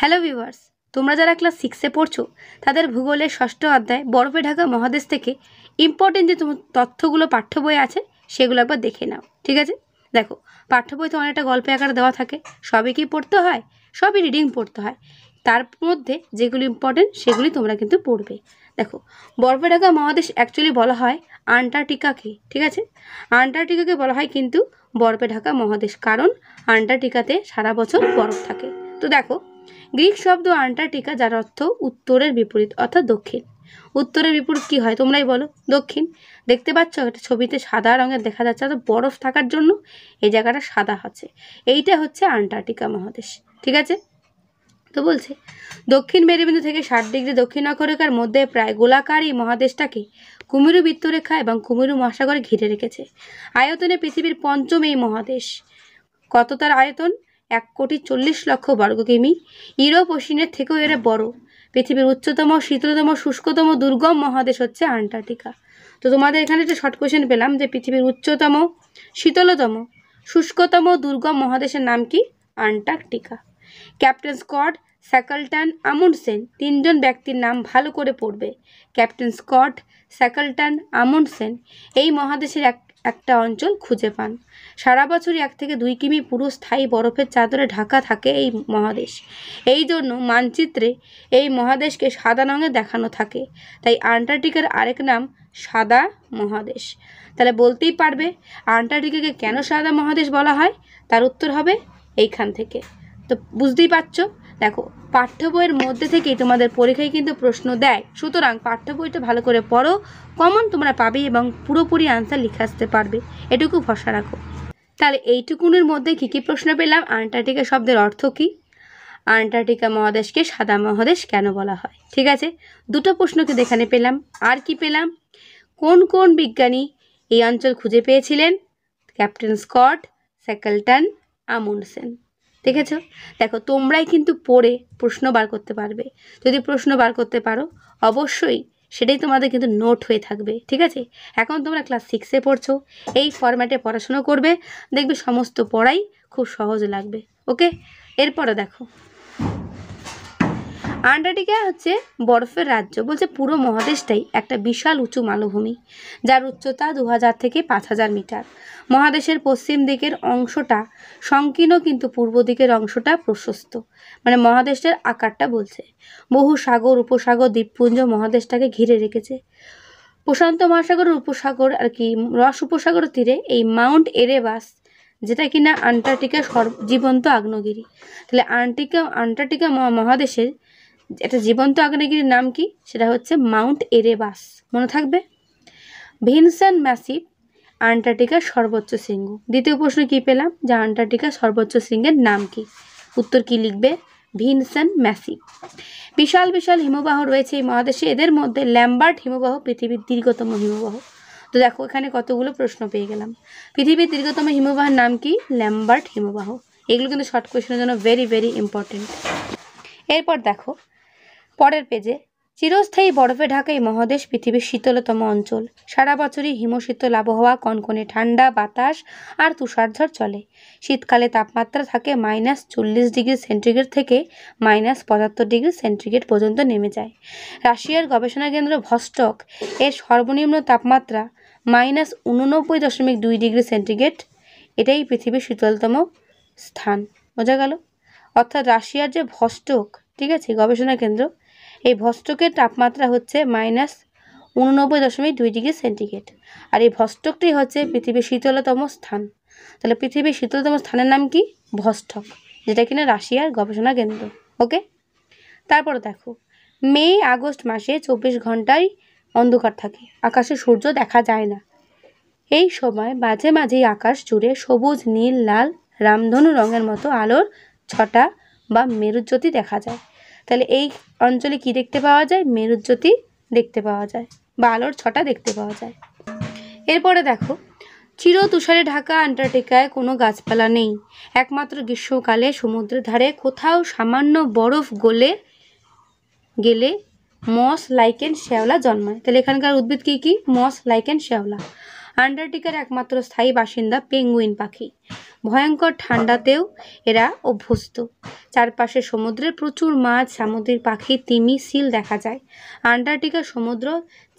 hello viewers তোমরা যারা class সিক্সে পড়ছো তাদের ভূগোলের ষষ্ঠ অধ্যায় বরফে ঢাকা মহাদেশ থেকে ইম্পর্টেন্ট যে তোমার তথ্যগুলো পাঠ্য বই আছে সেগুলো একবার দেখে নাও ঠিক আছে দেখো পাঠ্য বইতে অনেকটা গল্পে আকারে দেওয়া থাকে সবই কি পড়তে হয় সবই রিডিং পড়তে হয় তার মধ্যে যেগুলি ইম্পর্টেন্ট সেগুলি তোমরা কিন্তু পড়বে দেখো বরফে ঢাকা মহাদেশ অ্যাকচুয়ালি বলা হয় আন্টার্কটিকাকে ঠিক আছে আন্টার্কটিকাকে বলা হয় কিন্তু বরফে ঢাকা মহাদেশ কারণ আন্টার্কটিকাতে সারা বছর বরফ থাকে তো দেখো গ্রিক শব্দ আন্টার্কটিকা যার অর্থ উত্তরের বিপরীত অর্থাৎ দক্ষিণ উত্তরের বিপরীত কি হয় তোমরাই বলো দক্ষিণ দেখতে পাচ্ছ একটা ছবিতে সাদা রঙের দেখা যাচ্ছে অর্থাৎ বরফ থাকার জন্য এই জায়গাটা সাদা হচ্ছে এইটা হচ্ছে আন্টার্কটিকা মহাদেশ ঠিক আছে তো বলছে দক্ষিণ মেরুবিন্দু থেকে ষাট ডিগ্রি দক্ষিণ অক্ষরেখার মধ্যে প্রায় গোলাকার এই মহাদেশটাকে কুমিরু বৃত্তরেখা এবং কুমিরু মহাসাগর ঘিরে রেখেছে আয়তনে পৃথিবীর পঞ্চম এই মহাদেশ কত তার আয়তন এক কোটি চল্লিশ লক্ষ বর্গ কিমি ইউরোপ ও সিনের থেকেও এরা বড় পৃথিবীর উচ্চতম শীতলতম শুষ্কতম দুর্গম মহাদেশ হচ্ছে আন্টার্কটিকা তো তোমাদের এখানে একটা শর্ট কোয়েশন পেলাম যে পৃথিবীর উচ্চতম শীতলতম শুষ্কতম দুর্গম মহাদেশের নাম কি Antarctica captain Scott Shackleton Amundsen তিনজন ব্যক্তির নাম ভালো করে পড়বে ক্যাপ্টেন স্কট স্যাকলটান আমুন্ডসেন এই মহাদেশের এক একটা অঞ্চল খুঁজে পান সারা বছরই এক থেকে দুই কিমি পুরো স্থায়ী বরফের চাদরে ঢাকা থাকে এই মহাদেশ এই জন্য মানচিত্রে এই মহাদেশকে সাদা রঙে দেখানো থাকে তাই আন্টার্কটিকার আরেক নাম সাদা মহাদেশ তাহলে বলতেই পারবে আন্টার্কটিকাকে কেন সাদা মহাদেশ বলা হয় তার উত্তর হবে এইখান থেকে তো বুঝতেই পারছো দেখো পাঠ্য বইয়ের মধ্যে থেকেই তোমাদের পরীক্ষায় কিন্তু প্রশ্ন দেয় সুতরাং পাঠ্য বইটা ভালো করে পড়ো কমন তোমরা পাবে এবং পুরোপুরি আনসার লিখে আসতে পারবে এটুকু ভরসা রাখো তাহলে এইটুকুনের মধ্যে কী কী প্রশ্ন পেলাম আন্টার্কটিকা শব্দের অর্থ কী আন্টার্কটিকা মহাদেশকে সাদা মহাদেশ কেন বলা হয় ঠিক আছে দুটো প্রশ্ন কিন্তু এখানে পেলাম আর কি পেলাম কোন কোন বিজ্ঞানী এই অঞ্চল খুঁজে পেয়েছিলেন ক্যাপ্টেন স্কট স্যাকলটন আমুন্ডসেন দেখেছো দেখো তোমরাই কিন্তু পড়ে প্রশ্ন বার করতে পারবে যদি প্রশ্ন বার করতে পারো অবশ্যই সেটাই তোমাদের কিন্তু নোট হয়ে থাকবে ঠিক আছে এখন তোমরা ক্লাস সিক্সে পড়ছো এই ফরম্যাটে পড়াশুনো করবে দেখবে সমস্ত পড়াই খুব সহজ লাগবে ওকে এরপরে দেখো আন্টার্কটিকা হচ্ছে বরফের রাজ্য বলছে পুরো মহাদেশটাই একটা বিশাল উঁচু মালভূমি যার উচ্চতা দু হাজার থেকে পাঁচ হাজার মিটার মহাদেশের পশ্চিম দিকের অংশটা সংকীর্ণ কিন্তু পূর্ব দিকের অংশটা প্রশস্ত মানে মহাদেশের আকারটা বলছে বহু সাগর উপসাগর দ্বীপপুঞ্জ মহাদেশটাকে ঘিরে রেখেছে প্রশান্ত মহাসাগর উপসাগর আর কি রস উপসাগর তীরে এই মাউন্ট এরেবাস যেটা কিনা আন্টার্কটিকা সর্ব জীবন্ত আগ্নগিরি তাহলে আন্টিকা আন্টার্কটিকা মহাদেশের একটা জীবন্ত আগ্নেয়গিরির নাম কি সেটা হচ্ছে মাউন্ট এরেবাস মনে থাকবে ভিনসেন ম্যাসিভ আন্টার্কটিকার সর্বোচ্চ শৃঙ্গ দ্বিতীয় প্রশ্ন কি পেলাম যে আন্টার্কটিকার সর্বোচ্চ শৃঙ্গের নাম কি উত্তর কি লিখবে ভিনসেন ম্যাসি বিশাল বিশাল হিমবাহ রয়েছে এই মহাদেশে এদের মধ্যে ল্যাম্বার্ট হিমবাহ পৃথিবীর দীর্ঘতম হিমবাহ তো দেখো এখানে কতগুলো প্রশ্ন পেয়ে গেলাম পৃথিবীর দীর্ঘতম হিমবাহের নাম কি ল্যাম্বার্ট হিমবাহ এগুলো কিন্তু শর্ট কোয়েশনের জন্য ভেরি ভেরি ইম্পর্টেন্ট এরপর দেখো পরের পেজে চিরস্থায়ী বরফে ঢাকা এই মহাদেশ পৃথিবীর শীতলতম অঞ্চল সারা বছরই হিমশীতল আবহাওয়া কনকনে ঠান্ডা বাতাস আর তুষারঝড় চলে শীতকালে তাপমাত্রা থাকে মাইনাস চল্লিশ ডিগ্রি সেন্টিগ্রেড থেকে মাইনাস পঁচাত্তর ডিগ্রি সেন্টিগ্রেড পর্যন্ত নেমে যায় রাশিয়ার গবেষণা কেন্দ্র ভস্টক এর সর্বনিম্ন তাপমাত্রা মাইনাস উননব্বই দশমিক দুই ডিগ্রি সেন্টিগ্রেড এটাই পৃথিবীর শীতলতম স্থান বোঝা গেল অর্থাৎ রাশিয়ার যে ভস্টক ঠিক আছে গবেষণা কেন্দ্র এই তাপমাত্রা হচ্ছে মাইনাস উননব্বই দশমিক দুই ডিগ্রি সেন্টিগ্রেড আর এই ভষ্টকটি হচ্ছে পৃথিবীর শীতলতম স্থান তাহলে পৃথিবীর শীতলতম স্থানের নাম কি ভষ্টক যেটা কিনা রাশিয়ার গবেষণা কেন্দ্র ওকে তারপরে দেখো মে আগস্ট মাসে চব্বিশ ঘন্টায় অন্ধকার থাকে আকাশে সূর্য দেখা যায় না এই সময় মাঝে মাঝেই আকাশ জুড়ে সবুজ নীল লাল রামধনু রঙের মতো আলোর ছটা বা মেরুজ্যোতি দেখা যায় তাহলে এই অঞ্চলে কি দেখতে পাওয়া যায় মেরুজ্যোতি দেখতে পাওয়া যায় বা আলোর ছটা দেখতে পাওয়া যায় এরপরে দেখো চির তুষারে ঢাকা আন্টার্কটিকায় কোনো গাছপালা নেই একমাত্র গ্রীষ্মকালে সমুদ্রের ধারে কোথাও সামান্য বরফ গলে গেলে মস লাইকেন শ্যাওলা জন্মায় তাহলে এখানকার উদ্ভিদ কী কী মস লাইকেন শ্যাওলা আন্টার্কটিকার একমাত্র স্থায়ী বাসিন্দা পেঙ্গুইন পাখি ভয়ঙ্কর ঠান্ডাতেও এরা অভ্যস্ত চারপাশে সমুদ্রে প্রচুর মাছ সামুদ্রিক পাখি তিমি সিল দেখা যায় আন্টার্কটিকা সমুদ্র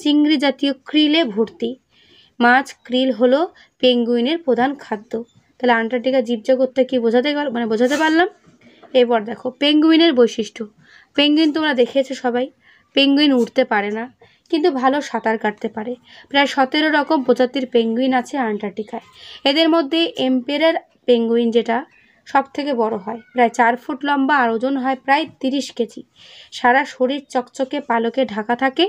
চিংড়ি জাতীয় ক্রিলে ভর্তি মাছ ক্রিল হলো পেঙ্গুইনের প্রধান খাদ্য তাহলে আন্টার্কটিকা জীবজগৎটা কি বোঝাতে মানে বোঝাতে পারলাম এরপর দেখো পেঙ্গুইনের বৈশিষ্ট্য পেঙ্গুইন তোমরা দেখেছো সবাই পেঙ্গুইন উঠতে পারে না কিন্তু ভালো সাঁতার কাটতে পারে প্রায় সতেরো রকম প্রজাতির পেঙ্গুইন আছে আন্টার্কটিকায় এদের মধ্যে এম্পেরার পেঙ্গুইন যেটা সব থেকে বড় হয় প্রায় চার ফুট লম্বা আর ওজন হয় প্রায় তিরিশ কেজি সারা শরীর চকচকে পালকে ঢাকা থাকে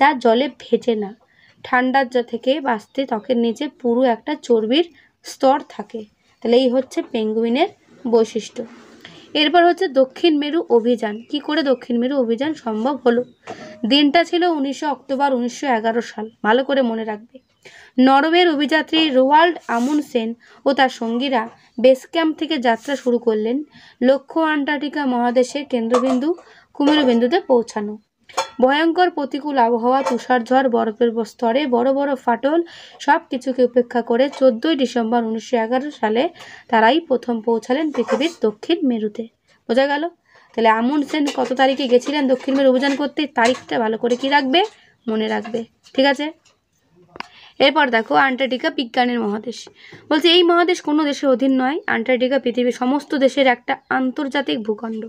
যা জলে ভেজে না ঠান্ডার থেকে বাঁচতে ত্বকের নিচে পুরো একটা চর্বির স্তর থাকে তাহলে এই হচ্ছে পেঙ্গুইনের বৈশিষ্ট্য এরপর হচ্ছে দক্ষিণ মেরু অভিযান কি করে দক্ষিণ মেরু অভিযান সম্ভব হলো দিনটা ছিল উনিশে অক্টোবর উনিশশো সাল ভালো করে মনে রাখবে নরওয়ের অভিযাত্রী রোয়াল্ড আমুনসেন ও তার সঙ্গীরা বেস ক্যাম্প থেকে যাত্রা শুরু করলেন লক্ষ্য আন্টার্কটিকা মহাদেশের কেন্দ্রবিন্দু কুমেরবিন্দুতে পৌঁছানো ভয়ঙ্কর প্রতিকূল আবহাওয়া তুষারঝড় বরফের স্তরে বড় বড় ফাটল সব কিছুকে উপেক্ষা করে চোদ্দই ডিসেম্বর উনিশশো সালে তারাই প্রথম পৌঁছালেন পৃথিবীর দক্ষিণ মেরুতে বোঝা গেল তাহলে আমন সেন কত তারিখে গেছিলেন দক্ষিণ মেয়ের অভিযান করতে তারিখটা ভালো করে কি রাখবে মনে রাখবে ঠিক আছে এরপর দেখো আন্টার্কটিকা বিজ্ঞানের মহাদেশ বলছে এই মহাদেশ কোনো দেশের অধীন নয় আন্টার্কটিকা পৃথিবীর সমস্ত দেশের একটা আন্তর্জাতিক ভূখণ্ড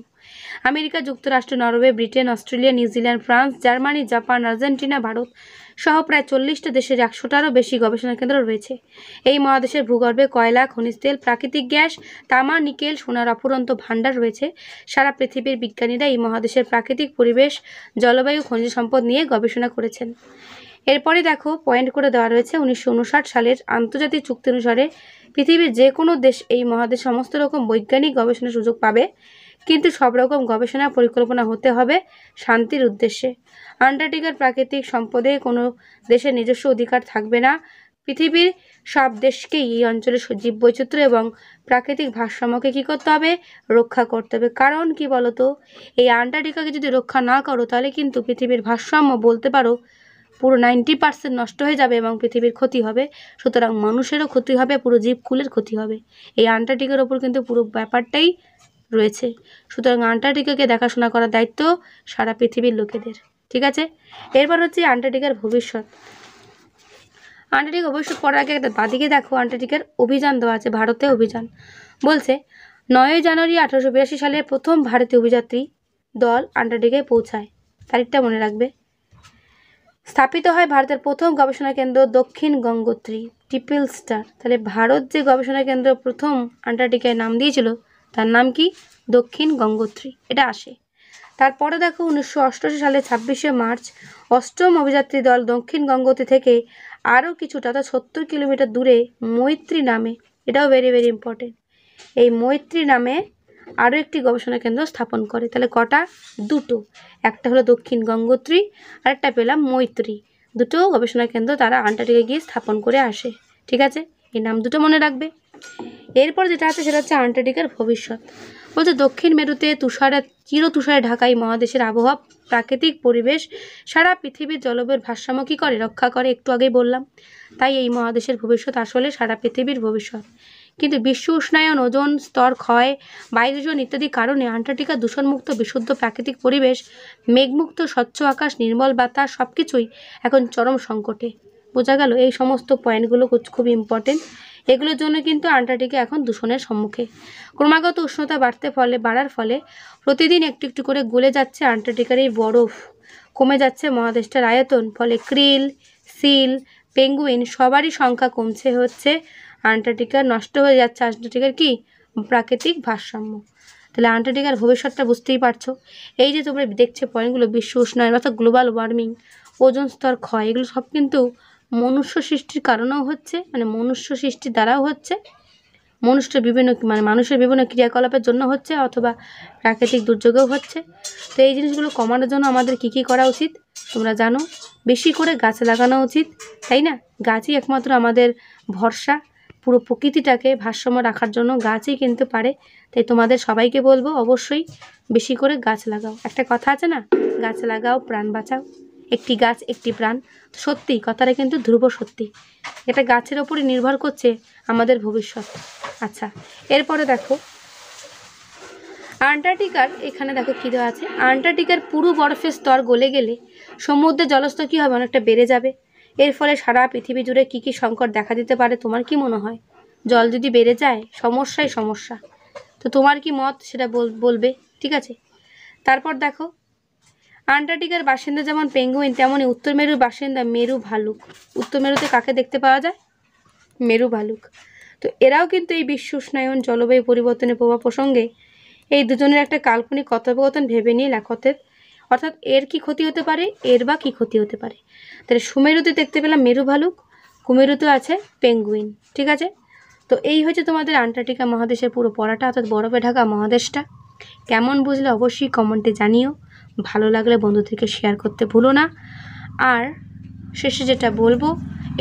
আমেরিকা যুক্তরাষ্ট্র Norway Britain Australia New Zealand France Germany Japan Argentina Bharat সহ প্রায় চল্লিশটা দেশের একশোটারও বেশি গবেষণা কেন্দ্র রয়েছে এই মহাদেশের ভূগর্ভে কয়লা খনিজ তেল প্রাকৃতিক গ্যাস তামা নিকেল সোনার অফুরন্ত ভাণ্ডার রয়েছে সারা পৃথিবীর বিজ্ঞানীরা এই মহাদেশের প্রাকৃতিক পরিবেশ জলবায়ু খনিজ সম্পদ নিয়ে গবেষণা করেছেন এরপরে দেখো পয়েন্ট করে দেওয়া রয়েছে উনিশশো সালের আন্তর্জাতিক চুক্তি অনুসারে পৃথিবীর যে কোনো দেশ এই মহাদেশ সমস্ত রকম বৈজ্ঞানিক গবেষণার সুযোগ পাবে কিন্তু সব রকম গবেষণা পরিকল্পনা হতে হবে শান্তির উদ্দেশ্যে আন্টার্কটিকার প্রাকৃতিক সম্পদে কোনো দেশের নিজস্ব অধিকার থাকবে না পৃথিবীর সব দেশকেই এই অঞ্চলের জীব বৈচিত্র্য এবং প্রাকৃতিক ভারসাম্যকে কী করতে হবে রক্ষা করতে হবে কারণ কি বলতো এই আন্টার্কটিকাকে যদি রক্ষা না করো তাহলে কিন্তু পৃথিবীর ভারসাম্য বলতে পারো পুরো নাইনটি পার্সেন্ট নষ্ট হয়ে যাবে এবং পৃথিবীর ক্ষতি হবে সুতরাং মানুষেরও ক্ষতি হবে পুরো জীবকুলের ক্ষতি হবে এই আন্টার্কটিকার ওপর কিন্তু পুরো ব্যাপারটাই রয়েছে সুতরাং আন্টার্কটিকাকে দেখাশোনা করার দায়িত্ব সারা পৃথিবীর লোকেদের ঠিক আছে এরপর হচ্ছে আন্টার্কটিকার ভবিষ্যৎ আন্টার্কটিকা ভবিষ্যৎ পরে আগে একটা বাদিকে দেখো আন্টার্কটিকার অভিযান দেওয়া আছে ভারতে অভিযান বলছে নয়ই জানুয়ারি আঠারোশো বিরাশি সালে প্রথম ভারতীয় অভিযাত্রী দল আন্টার্কটিকায় পৌঁছায় তারিখটা মনে রাখবে স্থাপিত হয় ভারতের প্রথম গবেষণা কেন্দ্র দক্ষিণ গঙ্গোত্রী টিপিল স্টার তাহলে ভারত যে গবেষণা কেন্দ্র প্রথম আন্টার্কটিকায় নাম দিয়েছিল তার নাম কি দক্ষিণ গঙ্গোত্রী এটা আসে তারপরে দেখো উনিশশো অষ্টআশি সালে ছাব্বিশে মার্চ অষ্টম অভিযাত্রী দল দক্ষিণ গঙ্গোত্রী থেকে আরও কিছুটা অর্থাৎ সত্তর কিলোমিটার দূরে মৈত্রী নামে এটাও ভেরি ভেরি ইম্পর্টেন্ট এই মৈত্রী নামে আরও একটি গবেষণা কেন্দ্র স্থাপন করে তাহলে কটা দুটো একটা হলো দক্ষিণ গঙ্গোত্রী আরেকটা পেলাম মৈত্রী দুটো গবেষণা কেন্দ্র তারা আন্টার্কটিকা গিয়ে স্থাপন করে আসে ঠিক আছে এই নাম দুটো মনে রাখবে এরপর যেটা আছে সেটা হচ্ছে আন্টার্কটিকার ভবিষ্যৎ বলছে দক্ষিণ মেরুতে তুষারে চির তুষারে ঢাকাই মহাদেশের আবহাওয়া প্রাকৃতিক পরিবেশ সারা পৃথিবীর জলবায়ুর ভারসাম্য কী করে রক্ষা করে একটু আগেই বললাম তাই এই মহাদেশের ভবিষ্যৎ আসলে সারা পৃথিবীর ভবিষ্যৎ কিন্তু বিশ্ব উষ্ণায়ন ওজন স্তর ক্ষয় বায়ুজন ইত্যাদি কারণে আন্টার্কটিকা দূষণমুক্ত বিশুদ্ধ প্রাকৃতিক পরিবেশ মেঘমুক্ত স্বচ্ছ আকাশ নির্মল বাতাস সব কিছুই এখন চরম সংকটে বোঝা গেল এই সমস্ত পয়েন্টগুলো খুব ইম্পর্টেন্ট এগুলোর জন্য কিন্তু আন্টার্কটিকা এখন দূষণের সম্মুখে ক্রমাগত উষ্ণতা বাড়তে ফলে বাড়ার ফলে প্রতিদিন একটু একটু করে গলে যাচ্ছে আন্টার্কটিকার এই বরফ কমে যাচ্ছে মহাদেশটার আয়তন ফলে ক্রিল সিল পেঙ্গুইন সবারই সংখ্যা কমছে হচ্ছে আন্টার্কটিকা নষ্ট হয়ে যাচ্ছে আন্টার্কটিকার কি প্রাকৃতিক ভারসাম্য তাহলে আন্টার্কটিকার ভবিষ্যৎটা বুঝতেই পারছো এই যে তোমরা দেখছো পয়েন্টগুলো বিশ্ব উষ্ণায়ন অর্থাৎ গ্লোবাল ওয়ার্মিং ওজন স্তর ক্ষয় এগুলো সব কিন্তু মনুষ্য সৃষ্টির কারণেও হচ্ছে মানে মনুষ্য সৃষ্টির দ্বারাও হচ্ছে মনুষ্যের বিভিন্ন মানে মানুষের বিভিন্ন ক্রিয়াকলাপের জন্য হচ্ছে অথবা প্রাকৃতিক দুর্যোগেও হচ্ছে তো এই জিনিসগুলো কমানোর জন্য আমাদের কি কি করা উচিত তোমরা জানো বেশি করে গাছ লাগানো উচিত তাই না গাছই একমাত্র আমাদের ভরসা পুরো প্রকৃতিটাকে ভারসাম্য রাখার জন্য গাছই কিনতে পারে তাই তোমাদের সবাইকে বলবো অবশ্যই বেশি করে গাছ লাগাও একটা কথা আছে না গাছ লাগাও প্রাণ বাঁচাও একটি গাছ একটি প্রাণ সত্যি কথাটা কিন্তু ধ্রুব সত্যি এটা গাছের ওপরে নির্ভর করছে আমাদের ভবিষ্যৎ আচ্ছা এরপরে দেখো আন্টার্কটিকার এখানে দেখো কী দেওয়া আছে আন্টার্কটিকার পুরো বরফের স্তর গলে গেলে সমুদ্রের জলস্তর কী হবে অনেকটা বেড়ে যাবে এর ফলে সারা পৃথিবী জুড়ে কী কী সংকট দেখা দিতে পারে তোমার কি মনে হয় জল যদি বেড়ে যায় সমস্যাই সমস্যা তো তোমার কি মত সেটা বলবে ঠিক আছে তারপর দেখো আন্টার্কটিকার বাসিন্দা যেমন পেঙ্গুইন তেমনই উত্তর মেরুর বাসিন্দা মেরু ভালুক উত্তর মেরুতে কাকে দেখতে পাওয়া যায় মেরু ভালুক তো এরাও কিন্তু এই বিশ্ব উষ্ণায়ন জলবায়ু পরিবর্তনের প্রভাব প্রসঙ্গে এই দুজনের একটা কাল্পনিক কথোপকথন ভেবে নিয়ে লেখতের অর্থাৎ এর কি ক্ষতি হতে পারে এর বা কি ক্ষতি হতে পারে তাহলে সুমেরুতে দেখতে পেলাম মেরু ভালুক কুমেরুতে আছে পেঙ্গুইন ঠিক আছে তো এই হচ্ছে তোমাদের আন্টার্কটিকা মহাদেশের পুরো পড়াটা অর্থাৎ বরফে ঢাকা মহাদেশটা কেমন বুঝলে অবশ্যই কমেন্টে জানিও ভালো লাগলে বন্ধুদেরকে শেয়ার করতে ভুলো না আর শেষে যেটা বলবো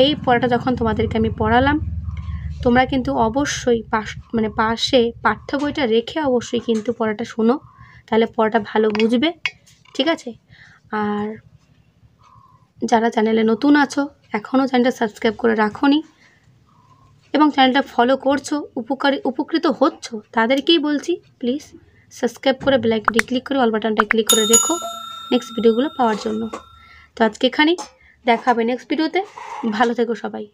এই পড়াটা যখন তোমাদেরকে আমি পড়ালাম তোমরা কিন্তু অবশ্যই পাশ মানে পাশে পাঠ্য বইটা রেখে অবশ্যই কিন্তু পড়াটা শোনো তাহলে পড়াটা ভালো বুঝবে ঠিক আছে আর যারা চ্যানেলে নতুন আছো এখনও চ্যানেলটা সাবস্ক্রাইব করে রাখোনি এবং চ্যানেলটা ফলো করছো উপকারী উপকৃত হচ্ছ তাদেরকেই বলছি প্লিজ সাবস্ক্রাইব করে বেলাইকনটি ক্লিক করে অল বাটনটা ক্লিক করে রেখো নেক্সট ভিডিওগুলো পাওয়ার জন্য তো আজকে এখানেই দেখা হবে নেক্সট ভিডিওতে ভালো থেকো সবাই